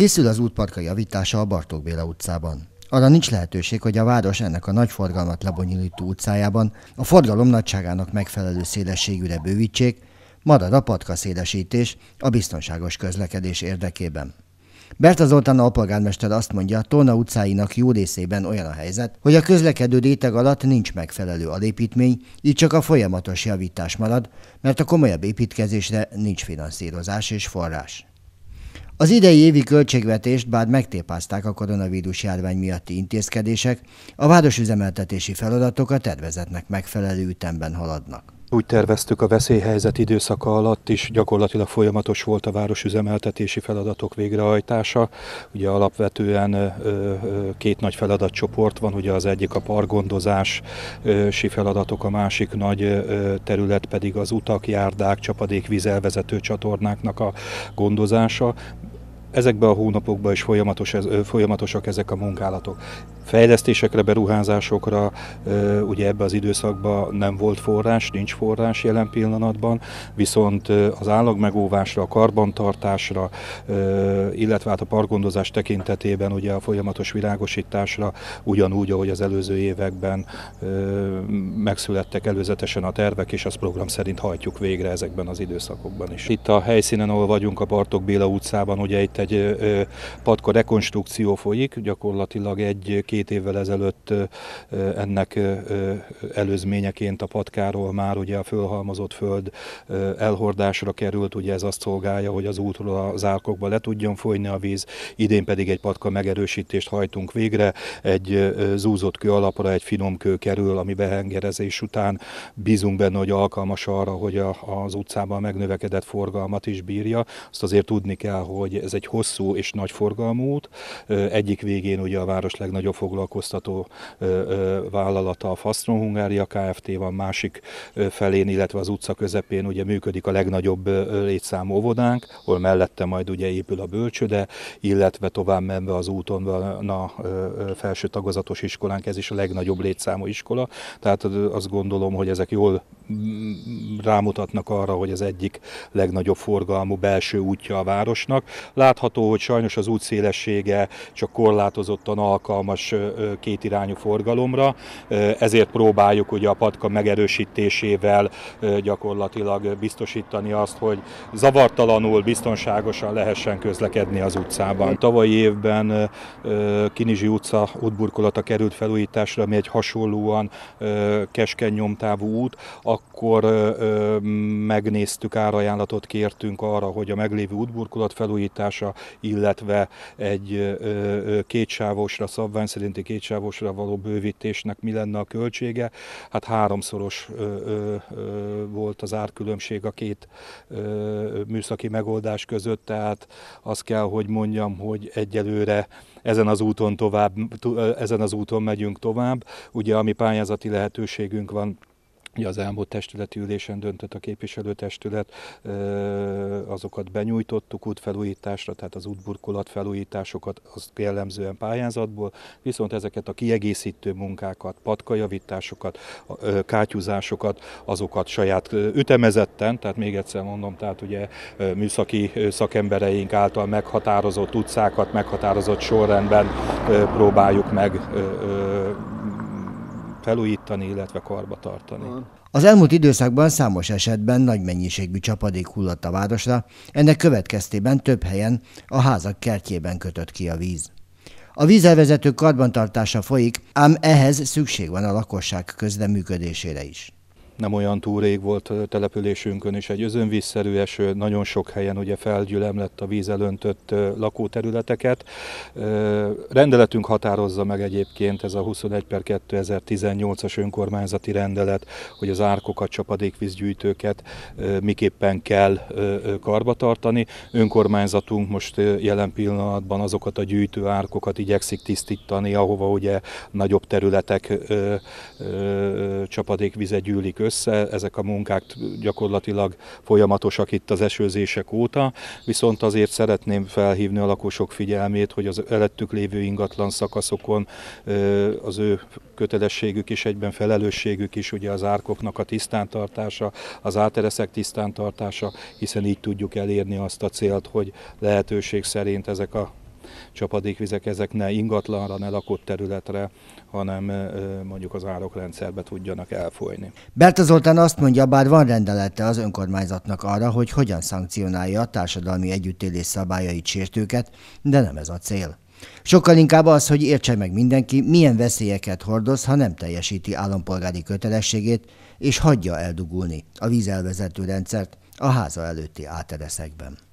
Készül az útparka javítása a Bartók Béla utcában. Arra nincs lehetőség, hogy a város ennek a nagy forgalmat lebonyolító utcájában a forgalom nagyságának megfelelő szélességűre bővítsék, marad a patka szélesítés a biztonságos közlekedés érdekében. Berta Zoltán alpolgármester azt mondja, Tóna utcáinak jó részében olyan a helyzet, hogy a közlekedő réteg alatt nincs megfelelő alépítmény, így csak a folyamatos javítás marad, mert a komolyabb építkezésre nincs finanszírozás és forrás. Az idei évi költségvetést bár megtépázták a koronavírus járvány miatti intézkedések, a városüzemeltetési feladatok a tervezetnek megfelelő ütemben haladnak. Úgy terveztük, a veszélyhelyzet időszaka alatt is gyakorlatilag folyamatos volt a város üzemeltetési feladatok végrehajtása. Ugye alapvetően két nagy feladatcsoport van, ugye az egyik a pargondozási feladatok, a másik nagy terület pedig az utak, járdák, elvezető csatornáknak a gondozása ezekben a hónapokban is folyamatos, folyamatosak ezek a munkálatok. Fejlesztésekre, beruházásokra ugye ebbe az időszakban nem volt forrás, nincs forrás jelen pillanatban, viszont az állagmegóvásra, a karbantartásra, illetve hát a parkgondozás tekintetében ugye a folyamatos virágosításra ugyanúgy, ahogy az előző években megszülettek előzetesen a tervek, és azt program szerint hajtjuk végre ezekben az időszakokban is. Itt a helyszínen, ahol vagyunk, a Bartok Béla utcában, ugye itt egy patka rekonstrukció folyik, gyakorlatilag egy-két évvel ezelőtt ennek előzményeként a patkáról már ugye a fölhalmozott föld elhordásra került, ugye ez azt szolgálja, hogy az útról az árkokba le tudjon folyni a víz, idén pedig egy patka megerősítést hajtunk végre, egy zúzott kő alapra egy finom kő kerül, ami behengerezés után bízunk benne, hogy alkalmas arra, hogy a, az utcában megnövekedett forgalmat is bírja. Azt azért tudni kell, hogy ez egy hosszú és nagy forgalmú út. Egyik végén ugye a város legnagyobb foglalkoztató vállalata a Fastron Hungária Kft. van, másik felén, illetve az utca közepén ugye működik a legnagyobb létszámú óvodánk, hol mellette majd ugye épül a bölcsőde, illetve tovább menve az úton van a felső tagozatos iskolánk, ez is a legnagyobb létszámú iskola, tehát azt gondolom, hogy ezek jól rámutatnak arra, hogy az egyik legnagyobb forgalmú belső útja a városnak. Látható, hogy sajnos az út szélessége csak korlátozottan alkalmas kétirányú forgalomra, ezért próbáljuk ugye a patka megerősítésével gyakorlatilag biztosítani azt, hogy zavartalanul, biztonságosan lehessen közlekedni az utcában. Tavalyi évben Kinizsi utca útburkolata került felújításra, ami egy hasonlóan keskeny nyomtávú út, akkor ö, megnéztük, árajánlatot kértünk arra, hogy a meglévő útburkolat felújítása, illetve egy ö, kétsávosra, szabvány szerinti kétsávosra való bővítésnek mi lenne a költsége. Hát háromszoros ö, volt az árkülönbség a két műszaki megoldás között, tehát azt kell, hogy mondjam, hogy egyelőre ezen az úton tovább, ezen az úton megyünk tovább. Ugye, ami pályázati lehetőségünk van, Ugye az elmúlt testületi ülésen döntött a képviselőtestület, azokat benyújtottuk útfelújításra, tehát az útburkolat felújításokat, az jellemzően pályázatból, viszont ezeket a kiegészítő munkákat, patkajavításokat, kátyúzásokat, azokat saját ütemezetten, tehát még egyszer mondom, tehát ugye műszaki szakembereink által meghatározott utcákat, meghatározott sorrendben próbáljuk meg felújítani, illetve karba tartani. Az elmúlt időszakban számos esetben nagy mennyiségű csapadék hullott a városra, ennek következtében több helyen a házak kertjében kötött ki a víz. A vízelvezetők karbantartása folyik, ám ehhez szükség van a lakosság közleműködésére is nem olyan túl rég volt településünkön is egy özönvízszerű eső, nagyon sok helyen ugye felgyülemlett a víz elöntött lakóterületeket. Rendeletünk határozza meg egyébként ez a 21 per 2018-as önkormányzati rendelet, hogy az árkokat, csapadékvízgyűjtőket miképpen kell karbatartani. Önkormányzatunk most jelen pillanatban azokat a gyűjtő árkokat igyekszik tisztítani, ahova ugye nagyobb területek csapadékvize gyűlik össze, össze, ezek a munkák gyakorlatilag folyamatosak itt az esőzések óta, viszont azért szeretném felhívni a lakosok figyelmét, hogy az elettük lévő ingatlan szakaszokon az ő kötelességük és egyben felelősségük is ugye az árkoknak a tisztántartása, az átereszek tisztántartása, hiszen így tudjuk elérni azt a célt, hogy lehetőség szerint ezek a csapadékvizek, ezek ne ingatlanra, ne lakott területre, hanem mondjuk az árokrendszerbe tudjanak elfolyni. Berta Zoltán azt mondja, bár van rendelete az önkormányzatnak arra, hogy hogyan szankcionálja a társadalmi együttélés szabályait sértőket, de nem ez a cél. Sokkal inkább az, hogy értse meg mindenki, milyen veszélyeket hordoz, ha nem teljesíti állampolgári kötelességét, és hagyja eldugulni a vízelvezető rendszert a háza előtti átereszekben.